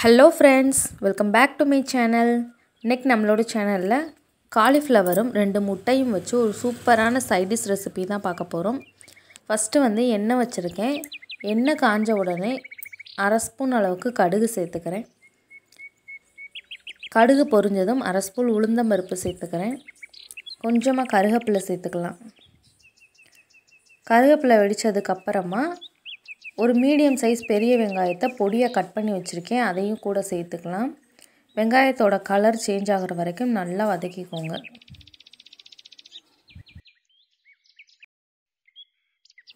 hello friends welcome back to my channel இன்றைக்கி நம்மளோட சேனலில் காலிஃப்ளவரும் ரெண்டு முட்டையும் வச்சு ஒரு சூப்பரான சைடிஷ் ரெசிபி தான் பார்க்க போகிறோம் ஃபஸ்ட்டு வந்து எண்ணெய் வச்சுருக்கேன் எண்ணெய் காஞ்ச உடனே அரை ஸ்பூன் அளவுக்கு கடுகு சேர்த்துக்கிறேன் கடுகு பொரிஞ்சதும் அரை ஸ்பூன் உளுந்தம் பருப்பு சேர்த்துக்கிறேன் கொஞ்சமாக கருகப்பில்லை சேர்த்துக்கலாம் கருகப்பில்லை வெடித்ததுக்கப்புறமா ஒரு மீடியம் சைஸ் பெரிய வெங்காயத்தை பொடியாக கட் பண்ணி வச்சுருக்கேன் அதையும் கூட சேர்த்துக்கலாம் வெங்காயத்தோட கலர் சேஞ்ச் ஆகிற வரைக்கும் நல்லா வதக்கிக்கோங்க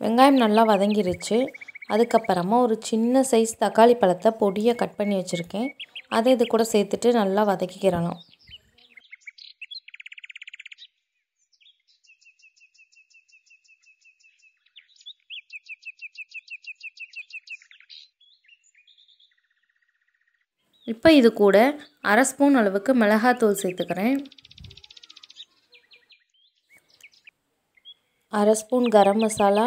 வெங்காயம் நல்லா வதங்கிருச்சு அதுக்கப்புறமா ஒரு சின்ன சைஸ் தக்காளி பழத்தை பொடியாக கட் பண்ணி வச்சுருக்கேன் அதை இது கூட சேர்த்துட்டு நல்லா வதக்கிக்கிறணும் இப்போ இது கூட அரை ஸ்பூன் அளவுக்கு மிளகாத்தூள் சேர்த்துக்கிறேன் அரை ஸ்பூன் கரம் மசாலா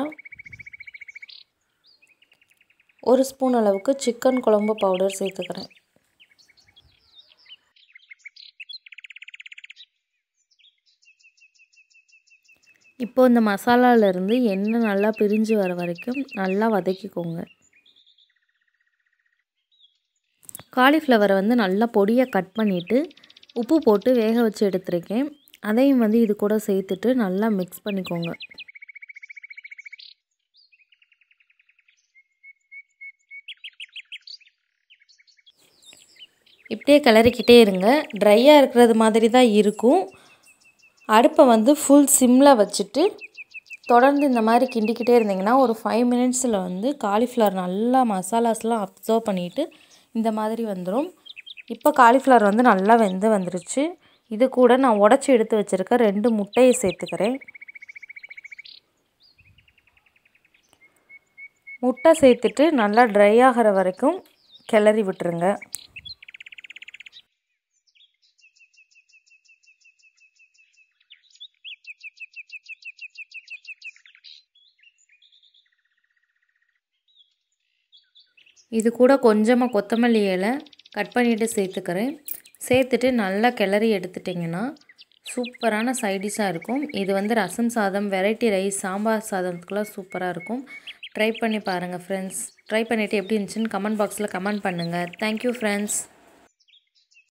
ஒரு ஸ்பூன் அளவுக்கு சிக்கன் குழம்பு பவுடர் சேர்த்துக்கிறேன் இப்போது இந்த மசாலாவிலேருந்து எண்ணெய் நல்லா பிரிஞ்சு வர வரைக்கும் நல்லா வதக்கிக்கோங்க காலிஃப்ளவரை வந்து நல்லா பொடியாக கட் பண்ணிவிட்டு உப்பு போட்டு வேக வச்சு எடுத்துருக்கேன் அதையும் வந்து இது கூட சேர்த்துட்டு நல்லா மிக்ஸ் பண்ணிக்கோங்க இப்படியே கிளறிக்கிட்டே இருங்க ட்ரையாக இருக்கிறது மாதிரி தான் இருக்கும் அடுப்பை வந்து ஃபுல் சிம்மில் வச்சுட்டு தொடர்ந்து இந்த மாதிரி கிண்டிக்கிட்டே இருந்திங்கன்னா ஒரு ஃபைவ் மினிட்ஸில் வந்து காலிஃப்ளவர் நல்லா மசாலாஸ்லாம் அப்சர்வ் பண்ணிவிட்டு இந்த மாதிரி வந்துடும் இப்போ காலிஃப்ளவர் வந்து நல்லா வெந்து வந்துருச்சு இது கூட நான் உடச்சி எடுத்து வச்சுருக்க ரெண்டு முட்டையை சேர்த்துக்கிறேன் முட்டை சேர்த்துட்டு நல்லா ட்ரை ஆகிற வரைக்கும் கிளறி விட்டுருங்க இது கூட கொஞ்சமாக கொத்தமல்லி இலை கட் பண்ணிவிட்டு சேர்த்துக்கிறேன் சேர்த்துட்டு நல்லா கிளறி எடுத்துட்டிங்கன்னா சூப்பரான சைடிஷாக இருக்கும் இது வந்து ரசம் சாதம் வெரைட்டி ரைஸ் சாம்பார் சாதத்துக்குலாம் சூப்பராக இருக்கும் ட்ரை பண்ணி பாருங்கள் ஃப்ரெண்ட்ஸ் ட்ரை பண்ணிவிட்டு எப்படி இருந்துச்சுன்னு கமெண்ட் பாக்ஸில் கமெண்ட் பண்ணுங்கள் தேங்க்யூ ஃப்ரெண்ட்ஸ்